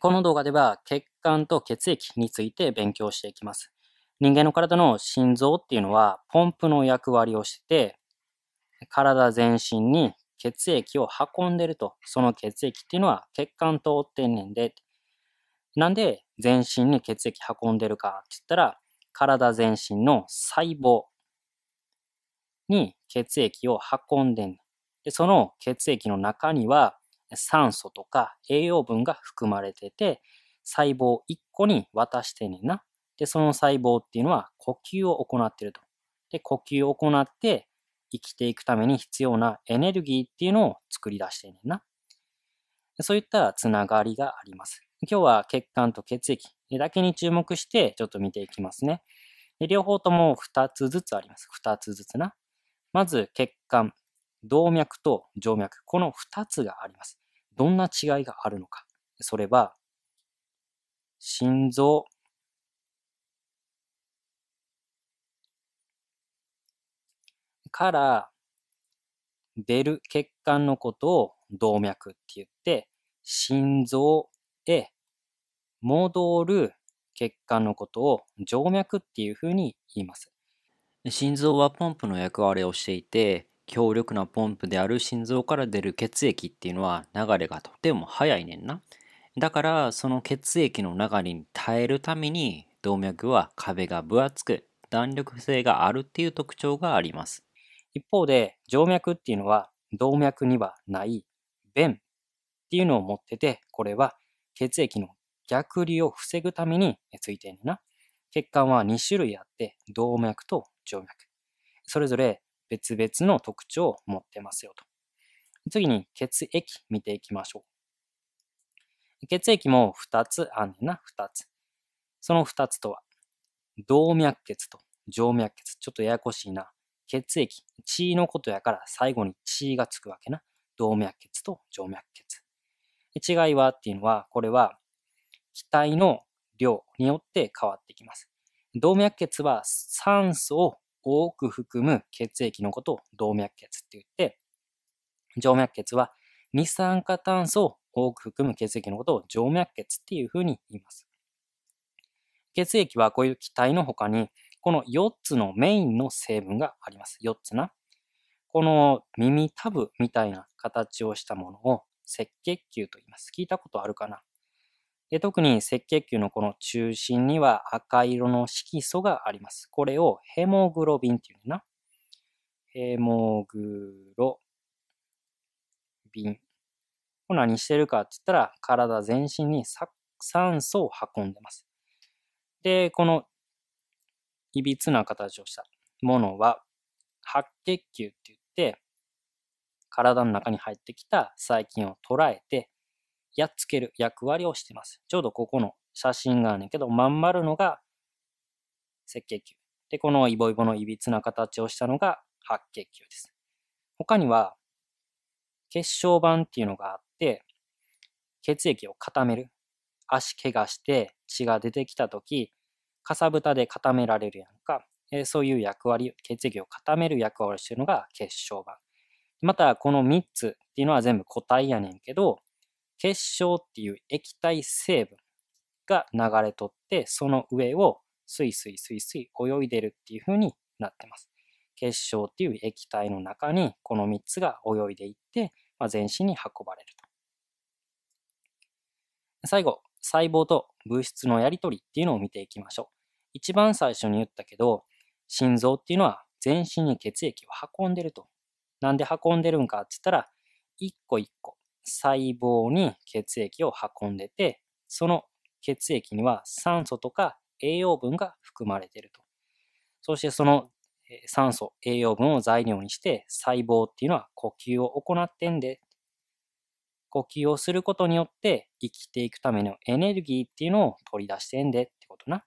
この動画では血管と血液について勉強していきます。人間の体の心臓っていうのはポンプの役割をしてて、体全身に血液を運んでると。その血液っていうのは血管通ってんねんで。なんで全身に血液運んでるかって言ったら、体全身の細胞に血液を運んでんで、その血液の中には酸素とか栄養分が含まれてて、細胞1個に渡してねんな。で、その細胞っていうのは呼吸を行ってると。で、呼吸を行って生きていくために必要なエネルギーっていうのを作り出してねんな。そういったつながりがあります。今日は血管と血液だけに注目してちょっと見ていきますね。両方とも2つずつあります。2つずつな。まず血管。動脈と静脈、この二つがあります。どんな違いがあるのか。それは、心臓、から出る血管のことを動脈って言って、心臓へ戻る血管のことを静脈っていうふうに言います。心臓はポンプの役割をしていて、強力なポンプである心臓から出る血液っていうのは流れがとても速いねんな。だからその血液の流れに耐えるために動脈は壁が分厚く弾力性があるっていう特徴があります。一方で静脈っていうのは動脈にはない弁っていうのを持っててこれは血液の逆流を防ぐためについてんな。血管は2種類あって動脈と静脈。それぞれ別々の特徴を持ってますよと。次に血液見ていきましょう。血液も2つあんねんな、2つ。その2つとは、動脈血と静脈血。ちょっとややこしいな。血液、血のことやから最後に血がつくわけな。動脈血と静脈血。違いはっていうのは、これは気体の量によって変わってきます。動脈血は酸素を多く含む血液のことを動脈血って言って、静脈血は二酸化炭素を多く含む血液のことを静脈血っていうふうに言います。血液はこういう気体の他に、この4つのメインの成分があります。4つな。この耳たぶみたいな形をしたものを赤血球と言います。聞いたことあるかなで特に赤血球のこの中心には赤色の色素があります。これをヘモグロビンっていうのな。ヘモグロビン。これ何してるかって言ったら、体全身に酸素を運んでます。で、このいびつな形をしたものは、白血球って言って、体の中に入ってきた細菌を捉えて、やっつける役割をしています。ちょうどここの写真があるんけど、まん丸のが赤血球。で、このイボイボのいびつな形をしたのが白血球です。他には、血小板っていうのがあって、血液を固める。足怪我して血が出てきたとき、かさぶたで固められるやんか。えー、そういう役割、血液を固める役割をしているのが血小板。また、この3つっていうのは全部個体やねんけど、結晶っていう液体成分が流れとって、その上をスイスイスイスイ泳いでるっていう風になってます。結晶っていう液体の中にこの3つが泳いでいって、まあ、全身に運ばれると。最後、細胞と物質のやり取りっていうのを見ていきましょう。一番最初に言ったけど、心臓っていうのは全身に血液を運んでると。なんで運んでるんかって言ったら、一個一個細胞に血液を運んでて、その血液には酸素とか栄養分が含まれていると。そしてその酸素、栄養分を材料にして細胞っていうのは呼吸を行ってんで、呼吸をすることによって生きていくためのエネルギーっていうのを取り出してんでってことな。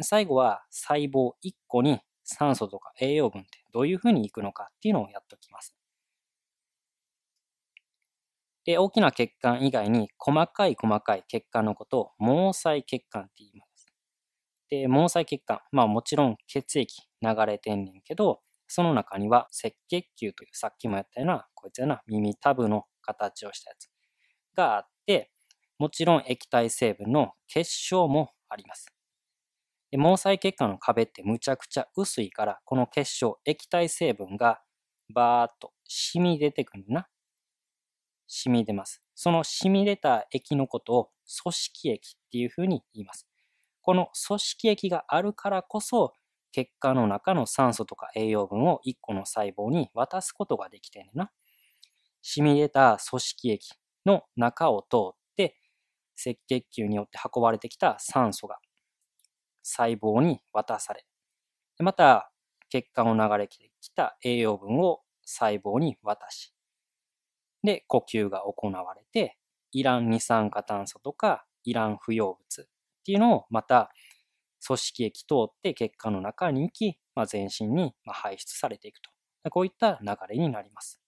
最後は細胞1個に酸素とか栄養分ってどういうふうにいくのかっていうのをやっときます。で、大きな血管以外に細かい細かい血管のことを毛細血管って言います。で、毛細血管、まあもちろん血液流れてんねんけど、その中には赤血球というさっきもやったような、こいつやな、耳タブの形をしたやつがあって、もちろん液体成分の結晶もあります。で毛細血管の壁ってむちゃくちゃ薄いから、この結晶、液体成分がバーっと染み出てくるな。染み出ます。その染み出た液のことを組織液っていうふうに言います。この組織液があるからこそ、血管の中の酸素とか栄養分を1個の細胞に渡すことができてんねな。染み出た組織液の中を通って赤血球によって運ばれてきた酸素が細胞に渡されまた血管を流れてきた栄養分を細胞に渡しで、呼吸が行われて、イラン二酸化炭素とかイラン不要物っていうのをまた組織液通って血管の中に行き、まあ、全身に排出されていくと。こういった流れになります。